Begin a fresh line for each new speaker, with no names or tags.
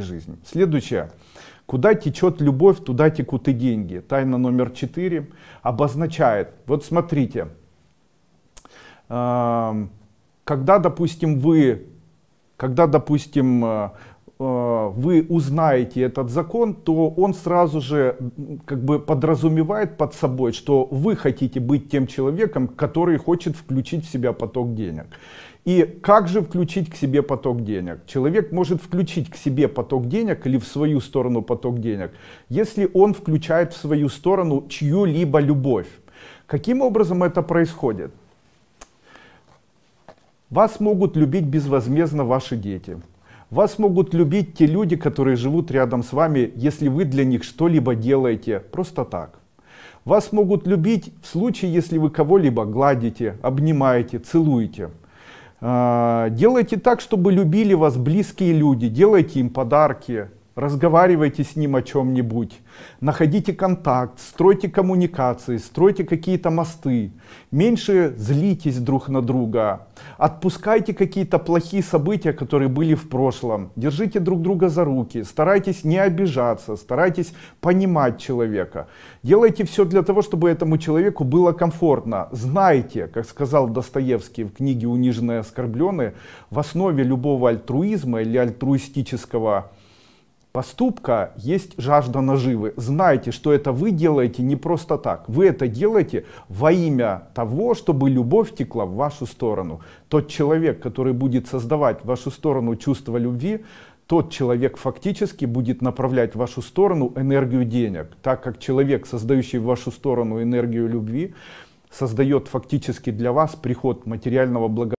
жизнь. Следующее. Куда течет любовь, туда текут и деньги. Тайна номер четыре обозначает. Вот смотрите. Эм, когда, допустим, вы, когда, допустим, э, Э, вы узнаете этот закон, то он сразу же как бы подразумевает под собой, что вы хотите быть тем человеком, который хочет включить в себя поток денег. И как же включить к себе поток денег? Человек может включить к себе поток денег или в свою сторону поток денег, если он включает в свою сторону чью-либо любовь. Каким образом это происходит? Вас могут любить безвозмездно ваши дети – вас могут любить те люди, которые живут рядом с вами, если вы для них что-либо делаете просто так. Вас могут любить в случае, если вы кого-либо гладите, обнимаете, целуете. А, делайте так, чтобы любили вас близкие люди, делайте им подарки, разговаривайте с ним о чем-нибудь, находите контакт, стройте коммуникации, стройте какие-то мосты, меньше злитесь друг на друга, отпускайте какие-то плохие события, которые были в прошлом, держите друг друга за руки, старайтесь не обижаться, старайтесь понимать человека, делайте все для того, чтобы этому человеку было комфортно, знайте, как сказал Достоевский в книге «Униженные и оскорбленные», в основе любого альтруизма или альтруистического поступка есть жажда наживы. Знайте, что это вы делаете не просто так. Вы это делаете во имя того, чтобы любовь текла в вашу сторону. Тот человек, который будет создавать в вашу сторону чувство любви, тот человек фактически будет направлять в вашу сторону энергию денег, так как человек, создающий в вашу сторону энергию любви, создает фактически для вас приход материального благополучия.